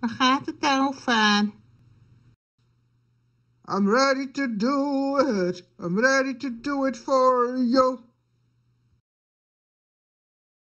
Waar gaat het over? I'm ready to do it. I'm ready to do it for you.